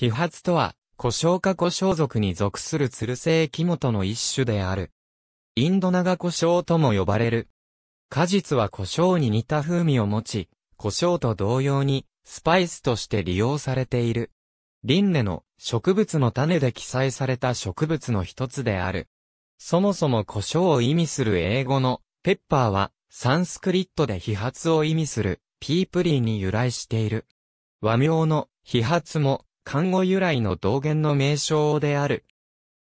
飛発とは、古生か古生族に属する鶴ル性木本の一種である。インド長古生とも呼ばれる。果実は胡椒に似た風味を持ち、胡椒と同様に、スパイスとして利用されている。リンネの植物の種で記載された植物の一つである。そもそも胡椒を意味する英語のペッパーはサンスクリットで飛発を意味するピープリーに由来している。和名の飛発も看護由来の道元の名称である。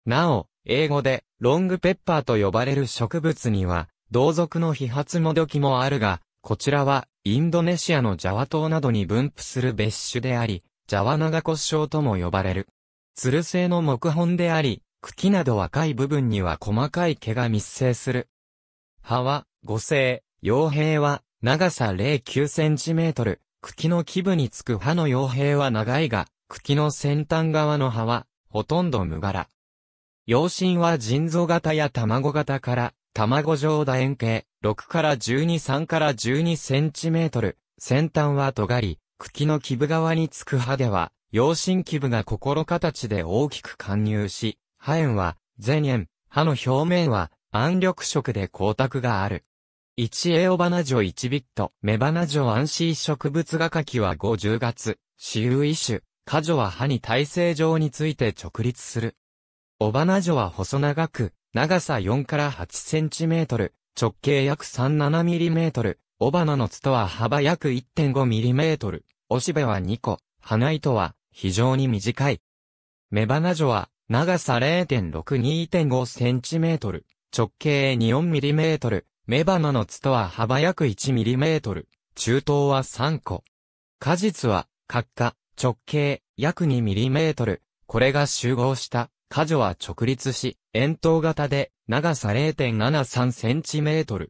なお、英語で、ロングペッパーと呼ばれる植物には、同族の飛発もどきもあるが、こちらは、インドネシアのジャワ島などに分布する別種であり、ジャワ長胡椒とも呼ばれる。つる性の木本であり、茎など若い部分には細かい毛が密生する。葉は、五星、傭兵は、長さ0 9センチメートル。茎の基部につく葉の傭兵は長いが、茎の先端側の葉は、ほとんど無柄。養心は腎臓型や卵型から、卵状楕円形、6から12、3から12センチメートル、先端は尖り、茎の基部側につく葉では、養心。基部が心形で大きく貫入し、葉縁は、前縁、葉の表面は、暗緑色で光沢がある。一栄オバナジョ一ビット、メバナジョアンシー植物画家は50月、死有一種、果女は歯に体制上について直立する。尾花女は細長く、長さ4から8センチメートル、直径約37ミリメートル、尾花のツとは幅約1.5ミリメートル、おしべは2個、花糸は非常に短い。目花女は長さ0.62.5センチメートル、直径24ミリメートル、目花のツとは幅約1ミリメートル、中等は3個。果実は、角下、直径約 2mm、これが集合した果樹は直立し、円筒型で長さ 0.73cm。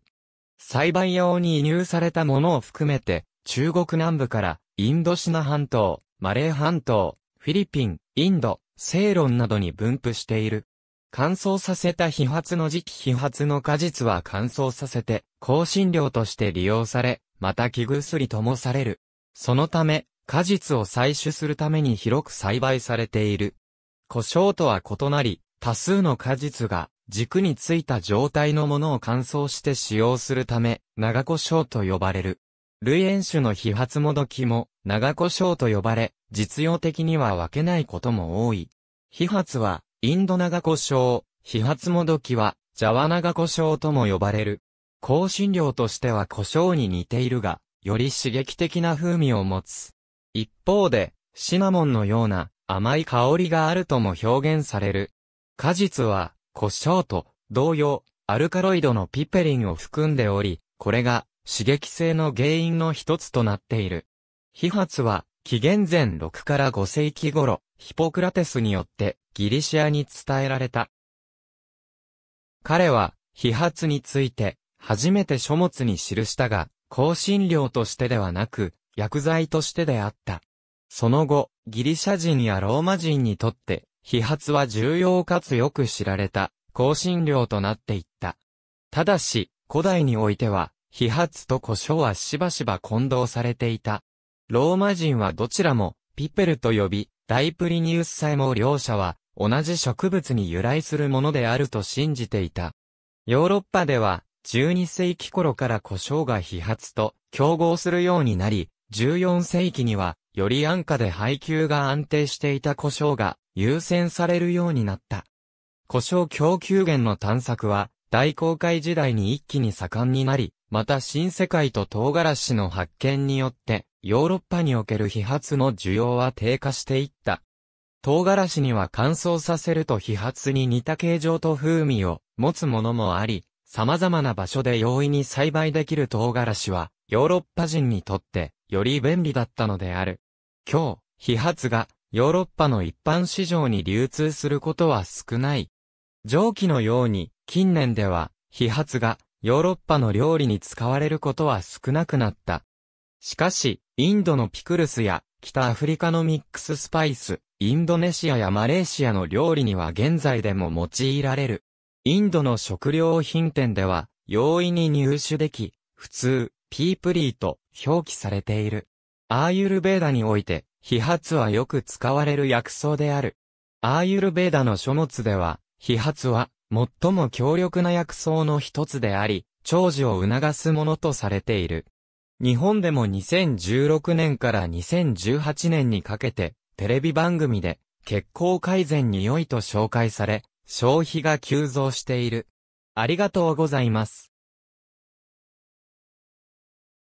栽培用に輸入されたものを含めて、中国南部からインドシナ半島、マレー半島、フィリピン、インド、セイロンなどに分布している。乾燥させた飛発の時期飛発の果実は乾燥させて、香辛料として利用され、また木薬ともされる。そのため、果実を採取するために広く栽培されている。胡椒とは異なり、多数の果実が軸についた状態のものを乾燥して使用するため、長胡椒と呼ばれる。類塩種の飛発もどきも長胡椒と呼ばれ、実用的には分けないことも多い。飛発はインド長胡椒、飛発もどきはジャワ長胡椒とも呼ばれる。香辛料としては胡椒に似ているが、より刺激的な風味を持つ。一方で、シナモンのような甘い香りがあるとも表現される。果実は、胡椒と同様、アルカロイドのピペリンを含んでおり、これが刺激性の原因の一つとなっている。飛発は、紀元前6から5世紀頃、ヒポクラテスによってギリシアに伝えられた。彼は、飛発について、初めて書物に記したが、香辛料としてではなく、薬剤としてであった。その後、ギリシャ人やローマ人にとって、批発は重要かつよく知られた、香辛料となっていった。ただし、古代においては、批発と胡椒はしばしば混同されていた。ローマ人はどちらも、ピペルと呼び、ダイプリニウスさえも両者は、同じ植物に由来するものであると信じていた。ヨーロッパでは、12世紀頃から胡椒が批発と競合するようになり、14世紀には、より安価で配給が安定していた故障が優先されるようになった。故障供給源の探索は、大航海時代に一気に盛んになり、また新世界と唐辛子の発見によって、ヨーロッパにおける飛発の需要は低下していった。唐辛子には乾燥させると飛発に似た形状と風味を持つものもあり、様々な場所で容易に栽培できる唐辛子は、ヨーロッパ人にとってより便利だったのである。今日、批発がヨーロッパの一般市場に流通することは少ない。蒸気のように、近年では、批発がヨーロッパの料理に使われることは少なくなった。しかし、インドのピクルスや、北アフリカのミックススパイス、インドネシアやマレーシアの料理には現在でも用いられる。インドの食料品店では、容易に入手でき、普通、ピープリーと表記されている。アーユルベーダにおいて、飛発はよく使われる薬草である。アーユルベーダの書物では、飛発は最も強力な薬草の一つであり、長寿を促すものとされている。日本でも2016年から2018年にかけて、テレビ番組で、血行改善に良いと紹介され、消費が急増している。ありがとうございます。